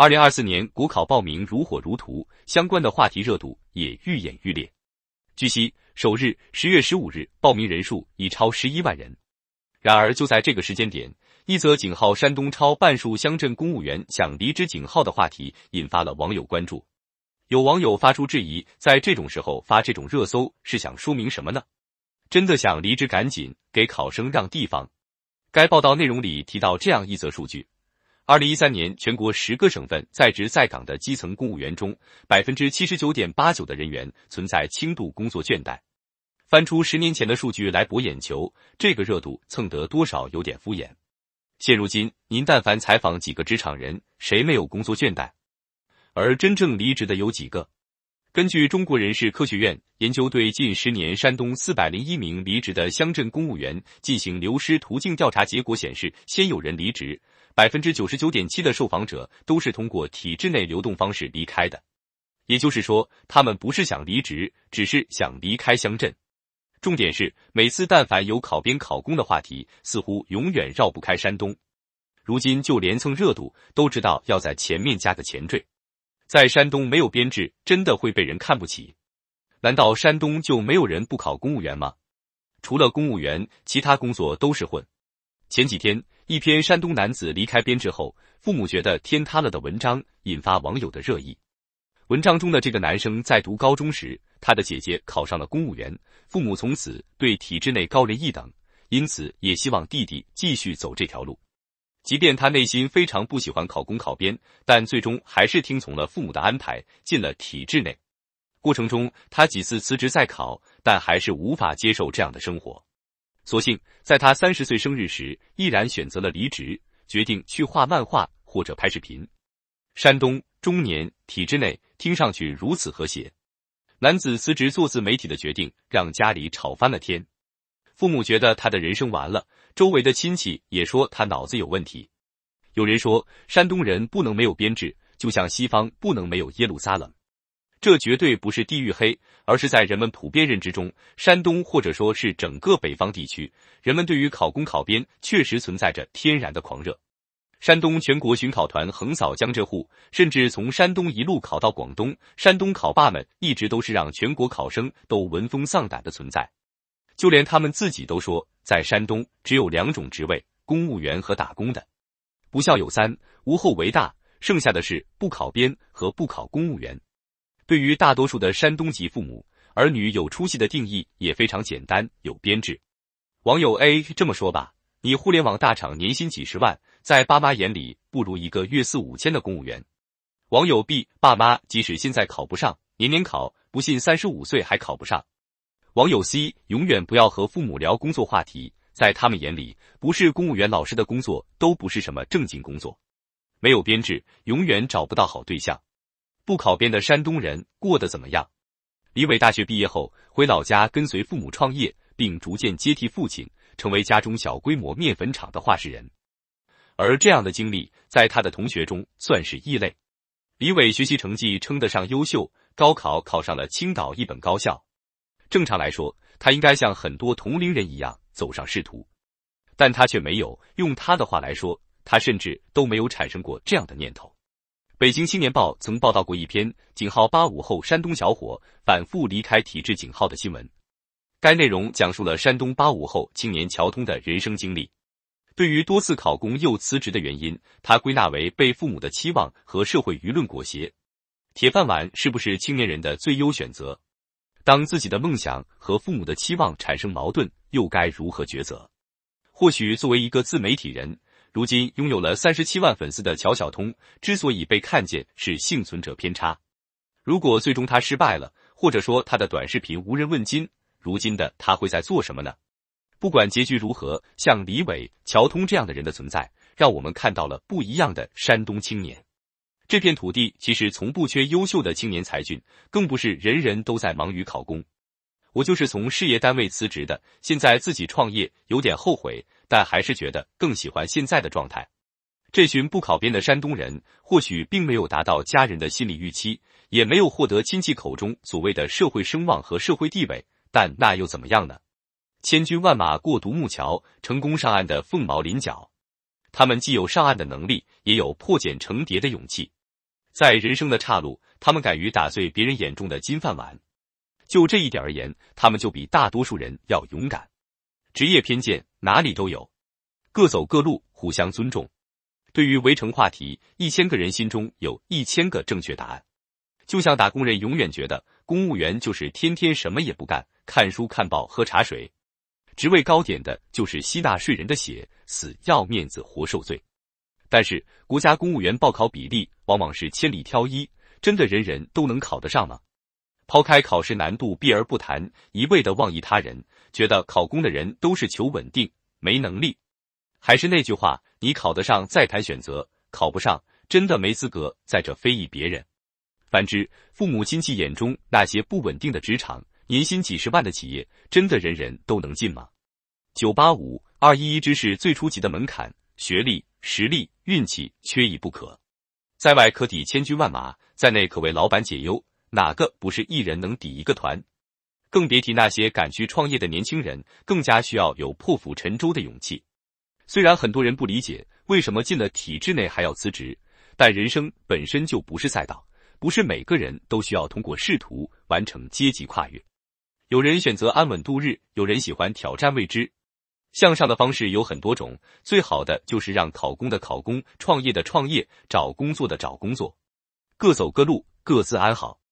二零二四年国考报名如火如荼，相关的话题热度也愈演愈烈。据悉，首日十月十五日报名人数已超十一万人。然而，就在这个时间点，一则“警号山东超半数乡镇公务员想离职”警号的话题引发了网友关注。有网友发出质疑：在这种时候发这种热搜是想说明什么呢？真的想离职，赶紧给考生让地方。该报道内容里提到这样一则数据。二零一三年，全国十个省份在职在岗的基层公务员中，百分之七十九点八九的人员存在轻度工作倦怠。翻出十年前的数据来博眼球，这个热度蹭得多少有点敷衍。现如今，您但凡采访几个职场人，谁没有工作倦怠？而真正离职的有几个？根据中国人事科学院研究对近十年山东四百零一名离职的乡镇公务员进行流失途径调查，结果显示，先有人离职。百分之九十九点七的受访者都是通过体制内流动方式离开的，也就是说，他们不是想离职，只是想离开乡镇。重点是，每次但凡有考编考公的话题，似乎永远绕不开山东。如今就连蹭热度都知道要在前面加个前缀，在山东没有编制真的会被人看不起。难道山东就没有人不考公务员吗？除了公务员，其他工作都是混。前几天，一篇山东男子离开编制后，父母觉得天塌了的文章引发网友的热议。文章中的这个男生在读高中时，他的姐姐考上了公务员，父母从此对体制内高人一等，因此也希望弟弟继续走这条路。即便他内心非常不喜欢考公考编，但最终还是听从了父母的安排，进了体制内。过程中，他几次辞职再考，但还是无法接受这样的生活。索性在他三十岁生日时，毅然选择了离职，决定去画漫画或者拍视频。山东中年体制内，听上去如此和谐。男子辞职做自媒体的决定，让家里吵翻了天。父母觉得他的人生完了，周围的亲戚也说他脑子有问题。有人说，山东人不能没有编制，就像西方不能没有耶路撒冷。这绝对不是地域黑，而是在人们普遍认知中，山东或者说是整个北方地区，人们对于考公考编确实存在着天然的狂热。山东全国巡考团横扫江浙沪，甚至从山东一路考到广东，山东考霸们一直都是让全国考生都闻风丧胆的存在。就连他们自己都说，在山东只有两种职位：公务员和打工的。不孝有三，无后为大，剩下的是不考编和不考公务员。对于大多数的山东籍父母，儿女有出息的定义也非常简单，有编制。网友 A 这么说吧，你互联网大厂年薪几十万，在爸妈眼里不如一个月四五千的公务员。网友 B，爸妈即使现在考不上，年年考，不信三十五岁还考不上。网友 C，永远不要和父母聊工作话题，在他们眼里，不是公务员、老师的工作都不是什么正经工作，没有编制，永远找不到好对象。不考编的山东人过得怎么样？李伟大学毕业后回老家跟随父母创业，并逐渐接替父亲，成为家中小规模面粉厂的话事人。而这样的经历，在他的同学中算是异类。李伟学习成绩称得上优秀，高考考上了青岛一本高校。正常来说，他应该像很多同龄人一样走上仕途，但他却没有。用他的话来说，他甚至都没有产生过这样的念头。北京青年报曾报道过一篇“井号八五后山东小伙反复离开体制井号”的新闻。该内容讲述了山东八五后青年乔通的人生经历。对于多次考公又辞职的原因，他归纳为被父母的期望和社会舆论裹挟。铁饭碗是不是青年人的最优选择？当自己的梦想和父母的期望产生矛盾，又该如何抉择？或许作为一个自媒体人。如今拥有了三十七万粉丝的乔小通，之所以被看见是幸存者偏差。如果最终他失败了，或者说他的短视频无人问津，如今的他会在做什么呢？不管结局如何，像李伟、乔通这样的人的存在，让我们看到了不一样的山东青年。这片土地其实从不缺优秀的青年才俊，更不是人人都在忙于考公。我就是从事业单位辞职的，现在自己创业，有点后悔，但还是觉得更喜欢现在的状态。这群不考编的山东人，或许并没有达到家人的心理预期，也没有获得亲戚口中所谓的社会声望和社会地位，但那又怎么样呢？千军万马过独木桥，成功上岸的凤毛麟角。他们既有上岸的能力，也有破茧成蝶的勇气，在人生的岔路，他们敢于打碎别人眼中的金饭碗。就这一点而言，他们就比大多数人要勇敢。职业偏见哪里都有，各走各路，互相尊重。对于围城话题，一千个人心中有一千个正确答案。就像打工人永远觉得公务员就是天天什么也不干，看书看报，喝茶水。职位高点的就是吸纳税人的血，死要面子活受罪。但是国家公务员报考比例往往是千里挑一，真的人人都能考得上吗？抛开考试难度，避而不谈，一味的妄议他人，觉得考公的人都是求稳定，没能力。还是那句话，你考得上再谈选择，考不上真的没资格在这非议别人。反之，父母亲戚眼中那些不稳定的职场，年薪几十万的企业，真的人人都能进吗？九八五、二一一只是最初级的门槛，学历、实力、运气缺一不可。在外可抵千军万马，在内可为老板解忧。哪个不是一人能抵一个团？更别提那些敢去创业的年轻人，更加需要有破釜沉舟的勇气。虽然很多人不理解为什么进了体制内还要辞职，但人生本身就不是赛道，不是每个人都需要通过仕途完成阶级跨越。有人选择安稳度日，有人喜欢挑战未知。向上的方式有很多种，最好的就是让考公的考公，创业的创业，找工作的找工作，各走各路，各自安好。